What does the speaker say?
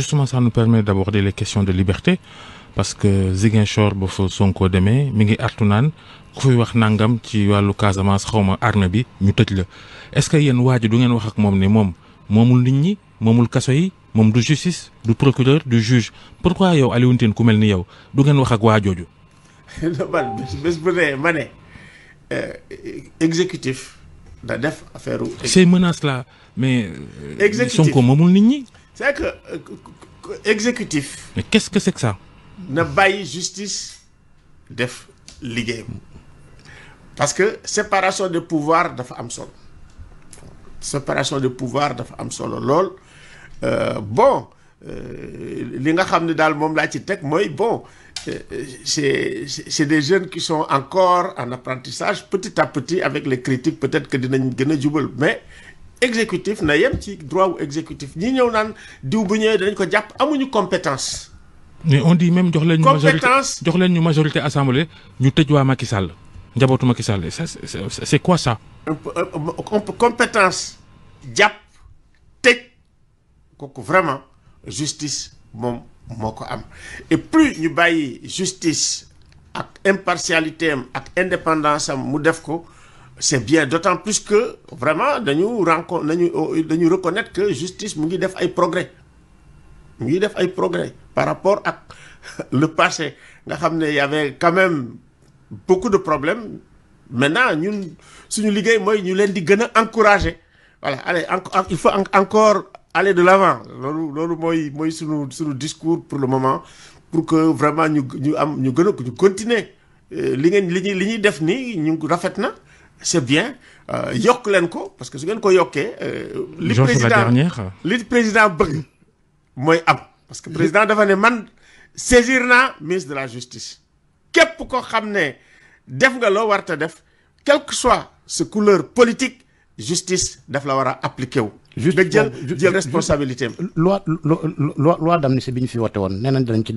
justement ça nous permet d'aborder les questions de liberté parce que Ziguinchor ba Sonko Deme, Mingi Artunan, nangam ci est-ce que y a une du de wax ak Mom, Mom, de justice du procureur du juge pourquoi yow dit ku yow du wax ak euh, exécutif ces menaces là mais. Euh, exécutif c'est que euh, exécutif. mais qu'est-ce que c'est que ça. na justice def parce que séparation de pouvoir de am séparation de pouvoir de am euh, bon euh, li bon c'est des jeunes qui sont encore en apprentissage petit à petit avec les critiques peut-être que dinañ avez exécutif na yem droit exécutif ñi ñew nan diw bu ñëwee dañ ko japp amuñu compétence. mais on dit même jox leen. majorité jox leen ñu majorité assemblée ñu tëj wa Macky Sall njabootu Macky Sall c'est quoi ça. compétence japp tëj kooku vraiment justice mom moko am et plus ñu bàyyi justice ak impartialité ak indépendance am mu def ko c'est bien d'autant plus que vraiment nous reconnaissons dañu la reconnaître que justice a fait def progrès Il a def ay progrès par rapport ak le passé Il y avait quand même beaucoup de problèmes maintenant ñun suñu liggéey ñu encourager il faut encore aller de l'avant nous ce que sur suñu discours pour le moment pour que vraiment nous ñu am ñu gën continuer c'est bien euh, yokk leen ko parce que su ngeen ko yokkee. Euh, président le président bëgg mooy parce que le président dafa ne man saisir na ministre de la justice. képp ko xam ne def nga de war def quel que soit ce couleur politique justice daf la wara appliquer appliqué wu. nga responsabilité loi loi loi d'amnistie bi on fi wote woon